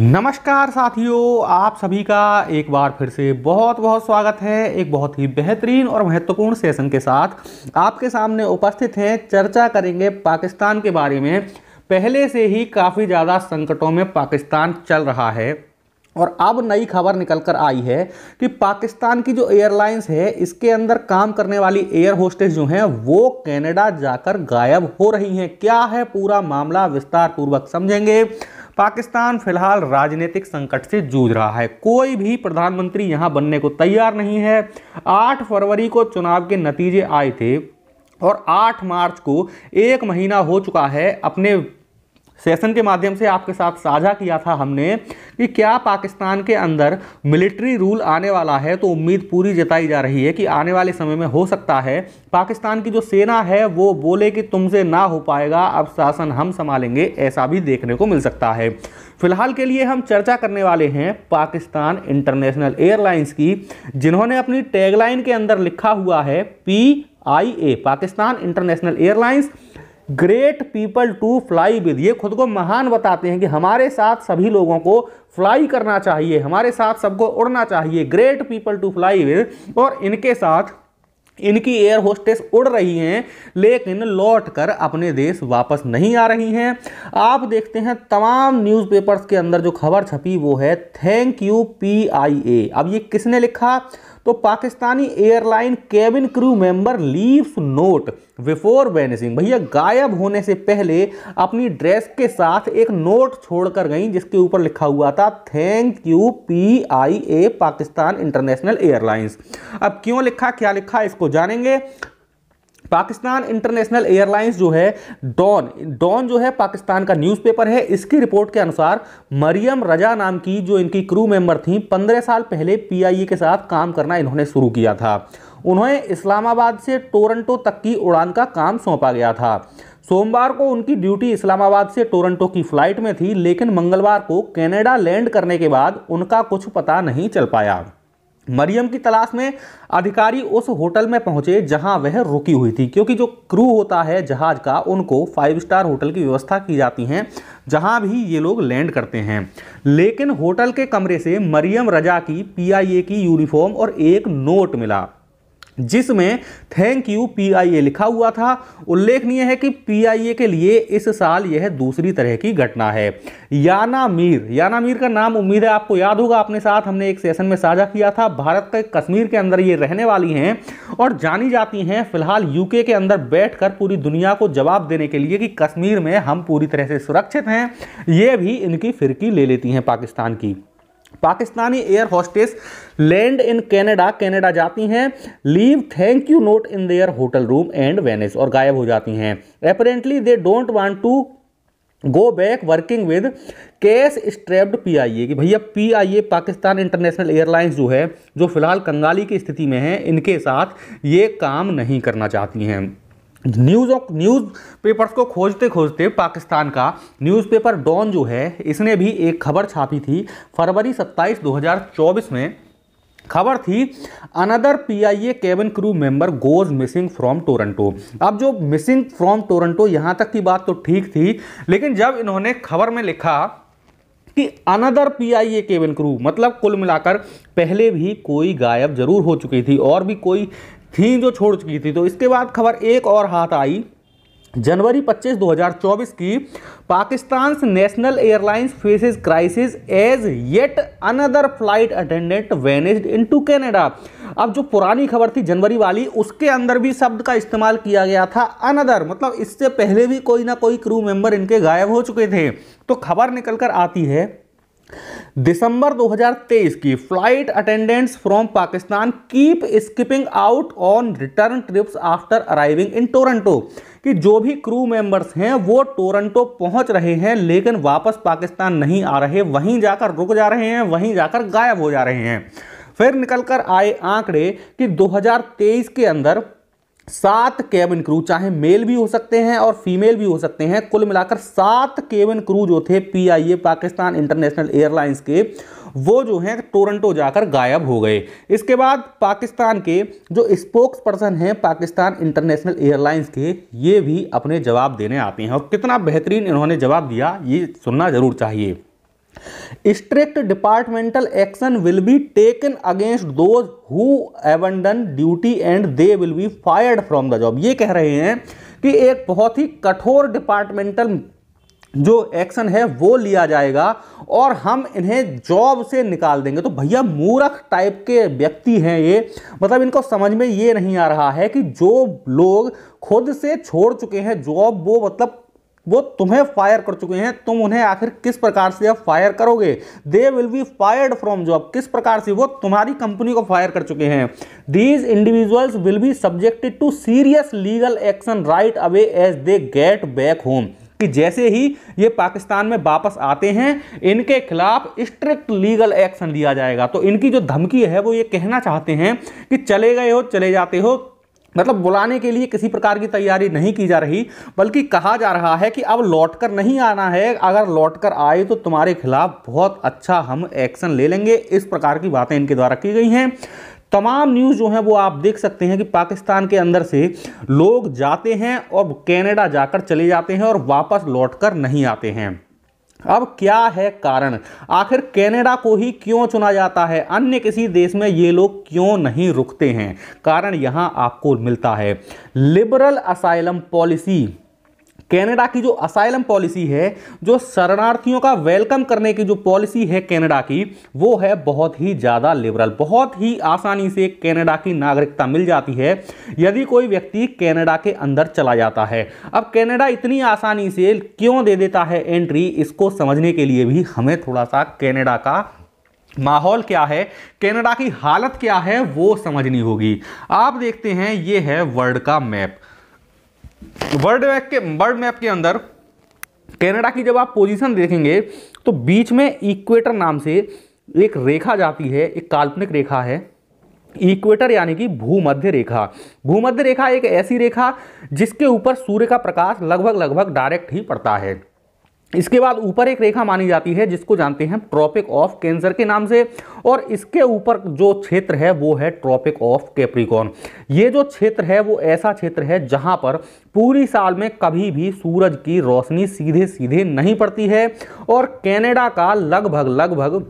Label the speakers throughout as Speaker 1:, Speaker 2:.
Speaker 1: नमस्कार साथियों आप सभी का एक बार फिर से बहुत बहुत स्वागत है एक बहुत ही बेहतरीन और महत्वपूर्ण सेशन के साथ आपके सामने उपस्थित हैं चर्चा करेंगे पाकिस्तान के बारे में पहले से ही काफ़ी ज़्यादा संकटों में पाकिस्तान चल रहा है और अब नई खबर निकल कर आई है कि पाकिस्तान की जो एयरलाइंस है इसके अंदर काम करने वाली एयर होस्टेस जो हैं वो कनाडा जाकर गायब हो रही हैं क्या है पूरा मामला विस्तार पूर्वक समझेंगे पाकिस्तान फिलहाल राजनीतिक संकट से जूझ रहा है कोई भी प्रधानमंत्री यहाँ बनने को तैयार नहीं है आठ फरवरी को चुनाव के नतीजे आए थे और 8 मार्च को एक महीना हो चुका है अपने सेशन के माध्यम से आपके साथ साझा किया था हमने कि क्या पाकिस्तान के अंदर मिलिट्री रूल आने वाला है तो उम्मीद पूरी जताई जा रही है कि आने वाले समय में हो सकता है पाकिस्तान की जो सेना है वो बोले कि तुमसे ना हो पाएगा अब शासन हम संभालेंगे ऐसा भी देखने को मिल सकता है फिलहाल के लिए हम चर्चा करने वाले हैं पाकिस्तान इंटरनेशनल एयरलाइंस की जिन्होंने अपनी टैगलाइन के अंदर लिखा हुआ है P I A Pakistan international airlines great people to fly with ये खुद को महान बताते हैं कि हमारे साथ सभी लोगों को फ्लाई करना चाहिए हमारे साथ सबको उड़ना चाहिए great people to fly with और इनके साथ इनकी एयर होस्टेस उड़ रही हैं लेकिन लौट कर अपने देश वापस नहीं आ रही हैं आप देखते हैं तमाम न्यूज़पेपर्स के अंदर जो खबर छपी वो है थैंक यू पीआईए अब ये किसने लिखा तो Pakistani airline cabin crew member leaves note before vanishing भैया गायब होने से पहले अपनी ड्रेस के साथ एक नोट छोड़कर गई जिसके ऊपर लिखा हुआ था thank you P I A Pakistan international airlines अब क्यों लिखा क्या लिखा इसको जानेंगे पाकिस्तान इंटरनेशनल एयरलाइंस जो है डॉन डॉन जो है पाकिस्तान का न्यूज़पेपर है इसकी रिपोर्ट के अनुसार मरियम रजा नाम की जो इनकी क्रू मेंबर थी पंद्रह साल पहले पीआईए के साथ काम करना इन्होंने शुरू किया था उन्हें इस्लामाबाद से टोरंटो तक की उड़ान का काम सौंपा गया था सोमवार को उनकी ड्यूटी इस्लामाबाद से टोरंटो की फ्लाइट में थी लेकिन मंगलवार को कैनेडा लैंड करने के बाद उनका कुछ पता नहीं चल पाया मरियम की तलाश में अधिकारी उस होटल में पहुंचे जहां वह रुकी हुई थी क्योंकि जो क्रू होता है जहाज का उनको फाइव स्टार होटल की व्यवस्था की जाती है जहां भी ये लोग लैंड करते हैं लेकिन होटल के कमरे से मरियम रजा की पीआईए की यूनिफॉर्म और एक नोट मिला जिसमें थैंक यू पीआईए लिखा हुआ था उल्लेखनीय है कि पीआईए के लिए इस साल यह दूसरी तरह की घटना है याना मीर याना मीर का नाम उम्मीद है आपको याद होगा अपने साथ हमने एक सेशन में साझा किया था भारत के कश्मीर के अंदर ये रहने वाली हैं और जानी जाती हैं फिलहाल यूके के अंदर बैठकर पूरी दुनिया को जवाब देने के लिए कि कश्मीर में हम पूरी तरह से सुरक्षित हैं ये भी इनकी फिरकी ले लेती हैं पाकिस्तान की Pakistani air hostess land in Canada Canada जाती हैं leave thank you note in their hotel room and vanish और गायब हो जाती हैं apparently they don't want to go back working with cash strapped ए कि भैया ए पाकिस्तान इंटरनेशनल एयरलाइंस जो है जो फिलहाल कंगाली की स्थिति में है इनके साथ ये काम नहीं करना चाहती हैं न्यूज़ ऑफ न्यूज़ पेपर्स को खोजते खोजते पाकिस्तान का न्यूज़पेपर डॉन जो है इसने भी एक खबर छापी थी फरवरी 27 2024 में खबर थी another PIA cabin crew member goes missing from Toronto अब जो मिसिंग फ्रॉम टोरंटो यहां तक की बात तो ठीक थी लेकिन जब इन्होंने खबर में लिखा कि अनदर पीआईए केबिन क्रू मतलब कुल मिलाकर पहले भी कोई गायब जरूर हो चुकी थी और भी कोई थी जो छोड़ चुकी थी तो इसके बाद खबर एक और हाथ आई जनवरी 25, 2024 की Pakistan national airlines faces crisis as yet another flight attendant vanished into Canada अब जो पुरानी खबर थी जनवरी वाली उसके अंदर भी शब्द का इस्तेमाल किया गया था अनदर मतलब इससे पहले भी कोई ना कोई क्रू मेंबर इनके गायब हो चुके थे तो खबर निकलकर आती है दिसंबर 2023 की flight attendants from Pakistan keep skipping out on return trips after arriving in Toronto कि जो भी क्रू मेंबर्स हैं वो टोरंटो पहुंच रहे हैं लेकिन वापस पाकिस्तान नहीं आ रहे वहीं जाकर रुक जा रहे हैं वहीं जाकर गायब हो जा रहे हैं फिर निकलकर आए आंकड़े कि 2023 के अंदर सात केबिन क्रू चाहे मेल भी हो सकते हैं और फीमेल भी हो सकते हैं कुल मिलाकर सात केबिन क्रू जो थे पीआईए पाकिस्तान इंटरनेशनल एयरलाइंस के वो जो हैं टोरंटो जाकर गायब हो गए इसके बाद पाकिस्तान के जो स्पोक्स पर्सन हैं पाकिस्तान इंटरनेशनल एयरलाइंस के ये भी अपने जवाब देने आते हैं और कितना बेहतरीन इन्होंने जवाब दिया ये सुनना ज़रूर चाहिए strict departmental action will be taken against those who abandon duty and they will be fired from the job ये कह रहे हैं कि एक बहुत ही कठोर डिपार्टमेंटल जो एक्शन है वो लिया जाएगा और हम इन्हें जॉब से निकाल देंगे तो भैया मूर्ख टाइप के व्यक्ति हैं ये मतलब इनको समझ में ये नहीं आ रहा है कि जो लोग खुद से छोड़ चुके हैं जॉब वो मतलब वो तुम्हें फायर कर चुके हैं तुम उन्हें आखिर किस प्रकार से अब फायर करोगे they will be fired from job किस प्रकार से वो तुम्हारी कंपनी को फायर कर चुके हैं these individuals will be subjected to serious legal action right away as they get back home कि जैसे ही ये पाकिस्तान में वापस आते हैं इनके खिलाफ स्ट्रिक्ट लीगल एक्शन लिया जाएगा तो इनकी जो धमकी है वो ये कहना चाहते हैं कि चले गए हो चले जाते हो मतलब बुलाने के लिए किसी प्रकार की तैयारी नहीं की जा रही बल्कि कहा जा रहा है कि अब लौट कर नहीं आना है अगर लौट कर आए तो तुम्हारे खिलाफ बहुत अच्छा हम एक्शन ले लेंगे इस प्रकार की बातें इनके द्वारा की गई हैं तमाम न्यूज़ जो हैं वो आप देख सकते हैं कि पाकिस्तान के अंदर से लोग जाते हैं और कैनेडा जाकर चले जाते हैं और वापस लौट कर नहीं आते हैं अब क्या है कारण आखिर कनाडा को ही क्यों चुना जाता है अन्य किसी देश में ये लोग क्यों नहीं रुकते हैं कारण यहाँ आपको मिलता है लिबरल असाइलम पॉलिसी कनाडा की जो असाइलम पॉलिसी है जो शरणार्थियों का वेलकम करने की जो पॉलिसी है कनाडा की वो है बहुत ही ज़्यादा लिबरल बहुत ही आसानी से कनाडा की नागरिकता मिल जाती है यदि कोई व्यक्ति कनाडा के अंदर चला जाता है अब कनाडा इतनी आसानी से क्यों दे देता है एंट्री इसको समझने के लिए भी हमें थोड़ा सा कैनेडा का माहौल क्या है कनाडा की हालत क्या है वो समझनी होगी आप देखते हैं ये है वर्ल्ड का मैप वर्ल्ड मैप के वर्ल्ड मैप के अंदर कनाडा की जब आप पोजीशन देखेंगे तो बीच में इक्वेटर नाम से एक रेखा जाती है एक काल्पनिक रेखा है इक्वेटर यानी कि भूमध्य रेखा भूमध्य रेखा एक ऐसी रेखा जिसके ऊपर सूर्य का प्रकाश लगभग लगभग डायरेक्ट ही पड़ता है इसके बाद ऊपर एक रेखा मानी जाती है जिसको जानते हैं ट्रॉपिक ऑफ कैंसर के नाम से और इसके ऊपर जो क्षेत्र है वो है ट्रॉपिक ऑफ कैप्रिकॉन ये जो क्षेत्र है वो ऐसा क्षेत्र है जहाँ पर पूरी साल में कभी भी सूरज की रोशनी सीधे सीधे नहीं पड़ती है और कैनेडा का लगभग लगभग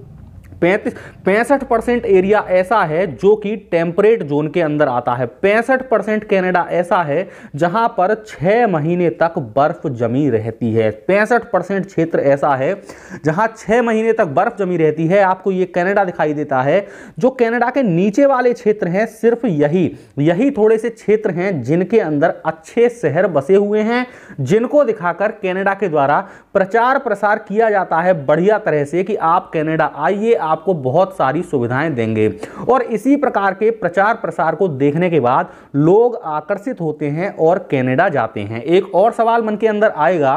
Speaker 1: पैंतीस पैंसठ परसेंट एरिया ऐसा है जो कि टेम्परेट जोन के अंदर आता है पैंसठ परसेंट कैनेडा ऐसा है जहां पर छह महीने तक बर्फ जमी रहती है पैंसठ परसेंट क्षेत्र ऐसा है जहां छह महीने तक बर्फ जमी रहती है आपको ये कैनेडा दिखाई देता है जो कैनेडा के नीचे वाले क्षेत्र हैं सिर्फ यही यही थोड़े से क्षेत्र हैं जिनके अंदर अच्छे शहर बसे हुए हैं जिनको दिखाकर कैनेडा के द्वारा प्रचार प्रसार किया जाता है बढ़िया तरह से कि आप कैनेडा आइए आप आपको बहुत सारी सुविधाएं देंगे और इसी प्रकार के प्रचार प्रसार को देखने के बाद लोग आकर्षित होते हैं और कैनेडा जाते हैं एक और सवाल मन के अंदर आएगा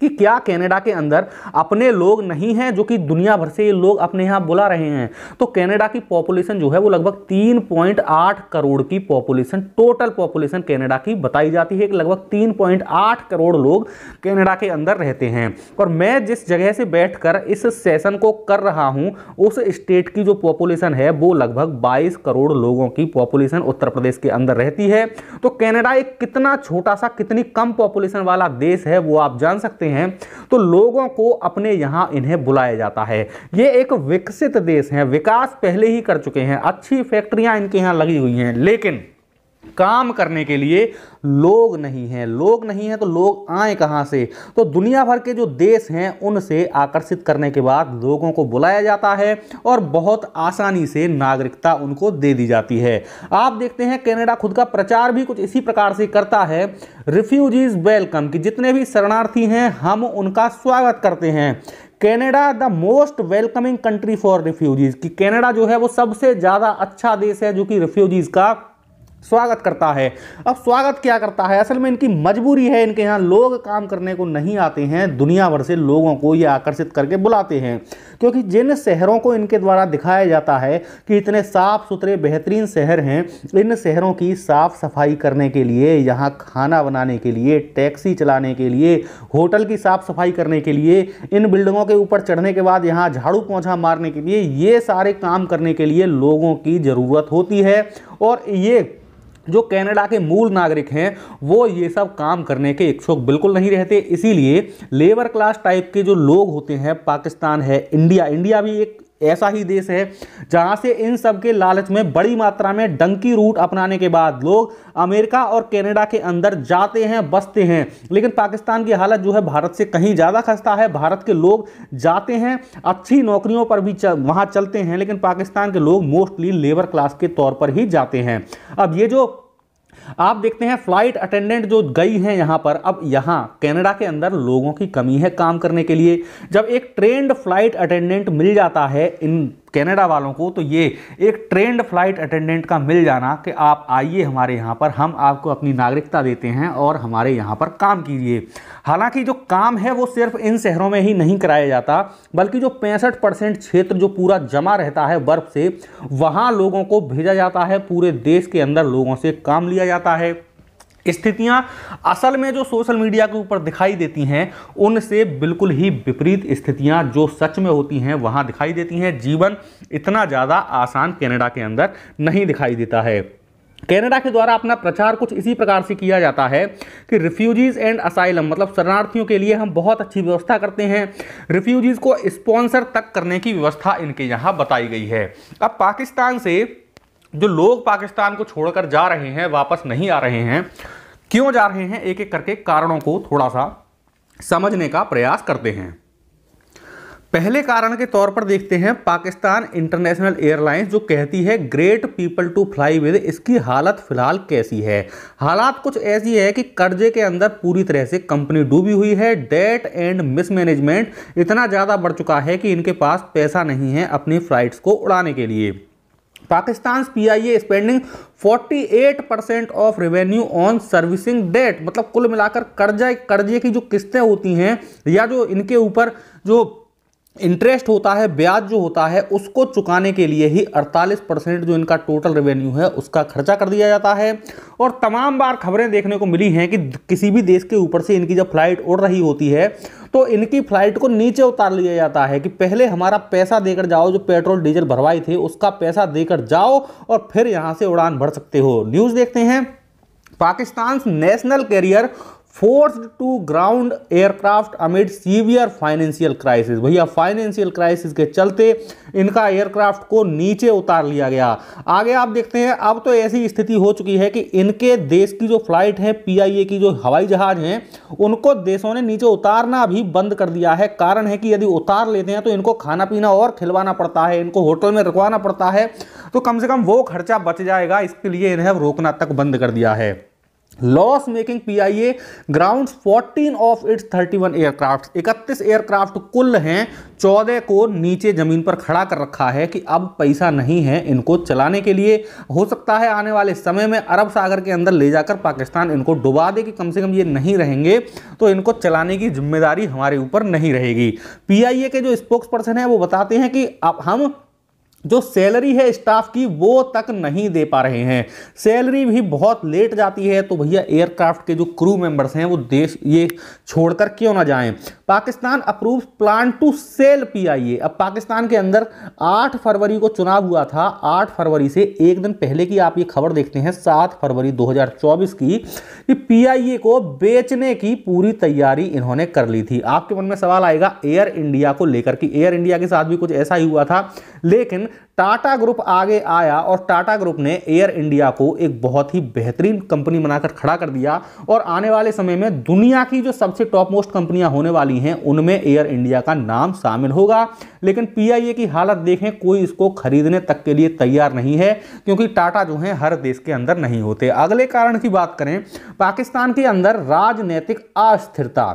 Speaker 1: कि क्या कनाडा के अंदर अपने लोग नहीं हैं जो कि दुनिया भर से ये लोग अपने यहाँ बुला रहे हैं तो कनाडा की पॉपुलेशन जो है वो लगभग 3.8 करोड़ की पॉपुलेशन टोटल पॉपुलेशन कनाडा की बताई जाती है कि लगभग 3.8 करोड़ लोग कनाडा के अंदर रहते हैं और मैं जिस जगह से बैठकर इस सेशन को कर रहा हूँ उस स्टेट की जो पॉपुलेशन है वो लगभग बाईस करोड़ लोगों की पॉपुलेशन उत्तर प्रदेश के अंदर रहती है तो कैनेडा एक कितना छोटा सा कितनी कम पॉपुलेशन वाला देश है वो आप जान सकते होते हैं तो लोगों को अपने यहाँ इन्हें बुलाया जाता है ये एक विकसित देश है विकास पहले ही कर चुके हैं अच्छी फैक्ट्रियाँ इनके यहाँ लगी हुई हैं लेकिन काम करने के लिए लोग नहीं हैं लोग नहीं हैं तो लोग आए कहाँ से तो दुनिया भर के जो देश हैं उनसे आकर्षित करने के बाद लोगों को बुलाया जाता है और बहुत आसानी से नागरिकता उनको दे दी जाती है आप देखते हैं कनाडा खुद का प्रचार भी कुछ इसी प्रकार से करता है रिफ्यूजीज वेलकम कि जितने भी शरणार्थी हैं हम उनका स्वागत करते हैं Canada the most welcoming country for refugees कि कैनेडा जो है वो सबसे ज़्यादा अच्छा देश है जो कि रिफ्यूजीज़ का स्वागत करता है अब स्वागत क्या करता है असल में इनकी मजबूरी है इनके यहाँ लोग काम करने को नहीं आते हैं दुनिया भर से लोगों को ये आकर्षित करके बुलाते हैं क्योंकि जिन शहरों को इनके द्वारा दिखाया जाता है कि इतने साफ़ सुथरे बेहतरीन शहर हैं इन शहरों की साफ़ सफाई करने के लिए यहाँ खाना बनाने के लिए टैक्सी चलाने के लिए होटल की साफ़ सफाई करने के लिए इन बिल्डिंगों के ऊपर चढ़ने के बाद यहाँ झाड़ू पोछा मारने के लिए ये सारे काम करने के लिए लोगों की ज़रूरत होती है और ये जो कनाडा के मूल नागरिक हैं वो ये सब काम करने के इच्छुक बिल्कुल नहीं रहते इसीलिए लेबर क्लास टाइप के जो लोग होते हैं पाकिस्तान है इंडिया इंडिया भी एक ऐसा ही देश है जहां से इन सब के लालच में बड़ी मात्रा में डंकी रूट अपनाने के बाद लोग अमेरिका और कनाडा के अंदर जाते हैं बसते हैं लेकिन पाकिस्तान की हालत जो है भारत से कहीं ज़्यादा खस्ता है भारत के लोग जाते हैं अच्छी नौकरियों पर भी चल, वहाँ चलते हैं लेकिन पाकिस्तान के लोग मोस्टली लेबर क्लास के तौर पर ही जाते हैं अब ये जो आप देखते हैं फ्लाइट अटेंडेंट जो गई हैं यहाँ पर अब यहाँ कनाडा के अंदर लोगों की कमी है काम करने के लिए जब एक ट्रेंड फ्लाइट अटेंडेंट मिल जाता है इन कनाडा वालों को तो ये एक ट्रेंड फ्लाइट अटेंडेंट का मिल जाना कि आप आइए हमारे यहाँ पर हम आपको अपनी नागरिकता देते हैं और हमारे यहाँ पर काम कीजिए हालांकि जो काम है वो सिर्फ इन शहरों में ही नहीं कराया जाता बल्कि जो पैंसठ परसेंट क्षेत्र जो पूरा जमा रहता है बर्फ से वहाँ लोगों को भेजा जाता है पूरे देश के अंदर लोगों से काम लिया जाता है स्थितियां असल में जो सोशल मीडिया के ऊपर दिखाई देती हैं उनसे बिल्कुल ही विपरीत स्थितियां जो सच में होती हैं वहां दिखाई देती हैं जीवन इतना ज़्यादा आसान कनाडा के अंदर नहीं दिखाई देता है कनाडा के द्वारा अपना प्रचार कुछ इसी प्रकार से किया जाता है कि रिफ्यूजीज एंड असाइलम मतलब शरणार्थियों के लिए हम बहुत अच्छी व्यवस्था करते हैं रिफ्यूजीज़ को स्पॉन्सर तक करने की व्यवस्था इनके यहाँ बताई गई है अब पाकिस्तान से जो लोग पाकिस्तान को छोड़कर जा रहे हैं वापस नहीं आ रहे हैं क्यों जा रहे हैं एक एक करके कारणों को थोड़ा सा समझने का प्रयास करते हैं पहले कारण के तौर पर देखते हैं पाकिस्तान इंटरनेशनल एयरलाइंस जो कहती है great people to fly with इसकी हालत फिलहाल कैसी है हालात कुछ ऐसी है कि कर्जे के अंदर पूरी तरह से कंपनी डूबी हुई है डेट एंड मिसमैनेजमेंट इतना ज़्यादा बढ़ चुका है कि इनके पास पैसा नहीं है अपनी फ्लाइट्स को उड़ाने के लिए Pakistan P I A spending 48 percent of revenue on servicing debt मतलब कुल मिलाकर कर्जा कर्जे की जो किस्तें होती हैं या जो इनके ऊपर जो इंटरेस्ट होता है ब्याज जो होता है उसको चुकाने के लिए ही 48 परसेंट जो इनका टोटल रेवेन्यू है उसका खर्चा कर दिया जाता है और तमाम बार खबरें देखने को मिली हैं कि किसी भी देश के ऊपर से इनकी जब फ्लाइट उड़ रही होती है तो इनकी फ्लाइट को नीचे उतार लिया जाता है कि पहले हमारा पैसा देकर जाओ जो पेट्रोल डीजल भरवाई थे उसका पैसा देकर जाओ और फिर यहाँ से उड़ान भर सकते हो न्यूज़ देखते हैं Pakistan national carrier forced to ground aircraft amid severe financial crisis भैया फाइनेंशियल क्राइसिस के चलते इनका एयरक्राफ्ट को नीचे उतार लिया गया आगे आप देखते हैं अब तो ऐसी स्थिति हो चुकी है कि इनके देश की जो फ्लाइट है पीआईए की जो हवाई जहाज हैं उनको देशों ने नीचे उतारना भी बंद कर दिया है कारण है कि यदि उतार लेते हैं तो इनको खाना पीना और खिलवाना पड़ता है इनको होटल में रुकवाना पड़ता है तो कम से कम वो खर्चा बच जाएगा इसके लिए इन्हें रोकना तक बंद कर दिया है loss making PIA ground 14 of its 31 aircraft 31 aircraft कुल हैं 14 को नीचे ज़मीन पर खड़ा कर रखा है कि अब पैसा नहीं है इनको चलाने के लिए हो सकता है आने वाले समय में अरब सागर के अंदर ले जाकर पाकिस्तान इनको डुबा दे कि कम से कम ये नहीं रहेंगे तो इनको चलाने की जिम्मेदारी हमारे ऊपर नहीं रहेगी पी के जो स्पोक्स पर्सन है वो बताते हैं कि अब हम जो सैलरी है स्टाफ की वो तक नहीं दे पा रहे हैं सैलरी भी बहुत लेट जाती है तो भैया एयरक्राफ्ट के जो क्रू मेंबर्स हैं वो देश ये छोड़कर क्यों ना जाएं Pakistan approve plan to sell PIA अब पाकिस्तान के अंदर 8 फरवरी को चुनाव हुआ था 8 फरवरी से एक दिन पहले की आप ये खबर देखते हैं सात फरवरी दो की कि पी को बेचने की पूरी तैयारी इन्होंने कर ली थी आपके मन में सवाल आएगा एयर इंडिया को लेकर कि एयर इंडिया के साथ भी कुछ ऐसा ही हुआ था लेकिन टाटा ग्रुप आगे आया और टाटा ग्रुप ने एयर इंडिया को एक बहुत ही बेहतरीन कंपनी बनाकर खड़ा कर दिया और आने वाले समय में दुनिया की जो सबसे टॉप मोस्ट कंपनियां होने वाली हैं उनमें एयर इंडिया का नाम शामिल होगा लेकिन पीआईए की हालत देखें कोई इसको खरीदने तक के लिए तैयार नहीं है क्योंकि टाटा जो है हर देश के अंदर नहीं होते अगले कारण की बात करें पाकिस्तान के अंदर राजनीतिक अस्थिरता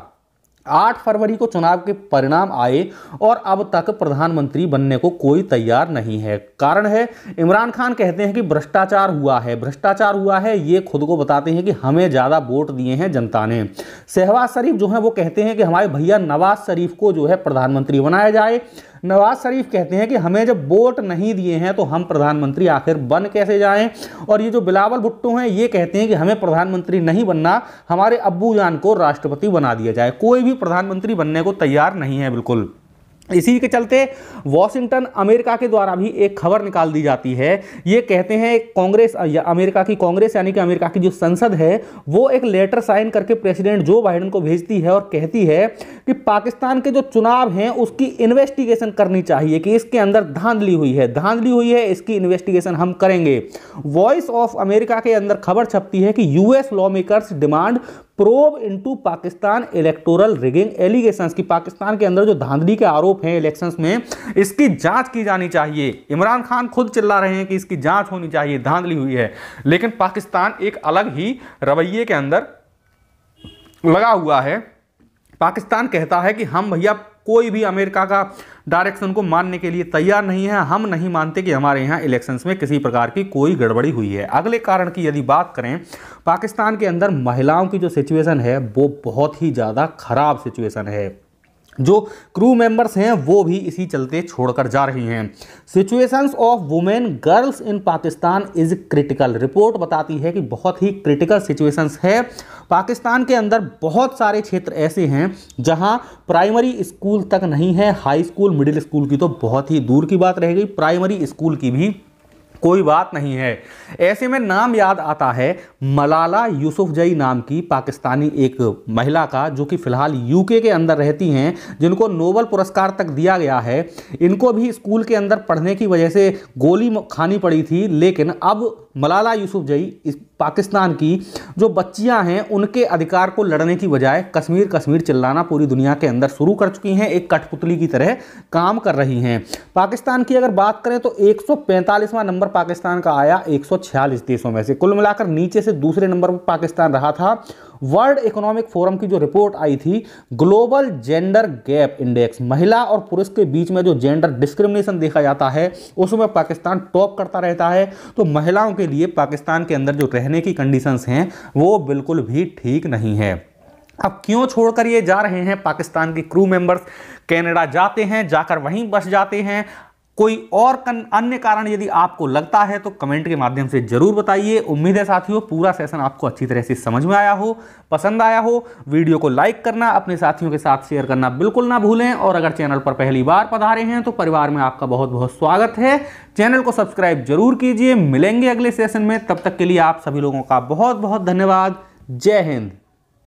Speaker 1: आठ फरवरी को चुनाव के परिणाम आए और अब तक प्रधानमंत्री बनने को कोई तैयार नहीं है कारण है इमरान खान कहते हैं कि भ्रष्टाचार हुआ है भ्रष्टाचार हुआ है ये खुद को बताते हैं कि हमें ज़्यादा वोट दिए हैं जनता ने शहबाज शरीफ जो है वो कहते हैं कि हमारे भैया नवाज शरीफ को जो है प्रधानमंत्री बनाया जाए नवाज शरीफ कहते हैं कि हमें जब वोट नहीं दिए हैं तो हम प्रधानमंत्री आखिर बन कैसे जाएं और ये जो बिलावल भुट्टो हैं ये कहते हैं कि हमें प्रधानमंत्री नहीं बनना हमारे अब्बू जान को राष्ट्रपति बना दिया जाए कोई भी प्रधानमंत्री बनने को तैयार नहीं है बिल्कुल इसी के चलते वॉशिंगटन अमेरिका के द्वारा भी एक खबर निकाल दी जाती है ये कहते हैं कांग्रेस या अमेरिका की कांग्रेस यानी कि अमेरिका की जो संसद है वो एक लेटर साइन करके प्रेसिडेंट जो बाइडन को भेजती है और कहती है कि पाकिस्तान के जो चुनाव हैं उसकी इन्वेस्टिगेशन करनी चाहिए कि इसके अंदर धांधली हुई है धांधली हुई है इसकी इन्वेस्टिगेशन हम करेंगे वॉइस ऑफ अमेरिका के अंदर खबर छपती है कि US lawmakers demand probe into Pakistan electoral rigging allegation की पाकिस्तान के अंदर जो धांधली के आरोप हैं इलेक्शन में इसकी जांच की जानी चाहिए इमरान खान खुद चिल्ला रहे हैं कि इसकी जांच होनी चाहिए धांधली हुई है लेकिन पाकिस्तान एक अलग ही रवैये के अंदर लगा हुआ है पाकिस्तान कहता है कि हम भैया कोई भी अमेरिका का डायरेक्शन को मानने के लिए तैयार नहीं है हम नहीं मानते कि हमारे यहाँ इलेक्शंस में किसी प्रकार की कोई गड़बड़ी हुई है अगले कारण की यदि बात करें पाकिस्तान के अंदर महिलाओं की जो सिचुएशन है वो बहुत ही ज़्यादा ख़राब सिचुएशन है जो क्रू मेंबर्स हैं वो भी इसी चलते छोड़कर जा रही हैं situations of women girls in Pakistan is critical report बताती है कि बहुत ही क्रिटिकल सिचुएशंस है पाकिस्तान के अंदर बहुत सारे क्षेत्र ऐसे हैं जहां प्राइमरी स्कूल तक नहीं है हाई स्कूल मिडिल स्कूल की तो बहुत ही दूर की बात रह गई प्राइमरी स्कूल की भी कोई बात नहीं है ऐसे में नाम याद आता है मलाला यूसुफजई नाम की पाकिस्तानी एक महिला का जो कि फिलहाल यूके के अंदर रहती हैं जिनको नोबल पुरस्कार तक दिया गया है इनको भी स्कूल के अंदर पढ़ने की वजह से गोली खानी पड़ी थी लेकिन अब मलाला यूसुफजई इस पाकिस्तान की जो बच्चियां हैं उनके अधिकार को लड़ने की बजाय कश्मीर कश्मीर चिल्लाना पूरी दुनिया के अंदर शुरू कर चुकी हैं एक कठपुतली की तरह काम कर रही हैं पाकिस्तान की अगर बात करें तो पैंतालीसवां नंबर पाकिस्तान का आया 146 देशों में से कुल मिलाकर नीचे से दूसरे नंबर पर पाकिस्तान रहा था वर्ल्ड इकोनॉमिक फोरम की जो रिपोर्ट आई थी ग्लोबल जेंडर गैप इंडेक्स महिला और पुरुष के बीच में जो जेंडर डिस्क्रिमिनेशन देखा जाता है उसमें पाकिस्तान टॉप करता रहता है तो महिलाओं के लिए पाकिस्तान के अंदर जो रहने की कंडीशंस हैं वो बिल्कुल भी ठीक नहीं है अब क्यों छोड़कर ये जा रहे हैं पाकिस्तान के क्रू मेंबर्स कैनेडा जाते हैं जाकर वहीं बस जाते हैं कोई और अन्य कारण यदि आपको लगता है तो कमेंट के माध्यम से जरूर बताइए उम्मीद है साथियों पूरा सेशन आपको अच्छी तरह से समझ में आया हो पसंद आया हो वीडियो को लाइक करना अपने साथियों के साथ शेयर करना बिल्कुल ना भूलें और अगर चैनल पर पहली बार पधारे हैं तो परिवार में आपका बहुत बहुत स्वागत है चैनल को सब्सक्राइब जरूर कीजिए मिलेंगे अगले सेशन में तब तक के लिए आप सभी लोगों का बहुत बहुत धन्यवाद जय हिंद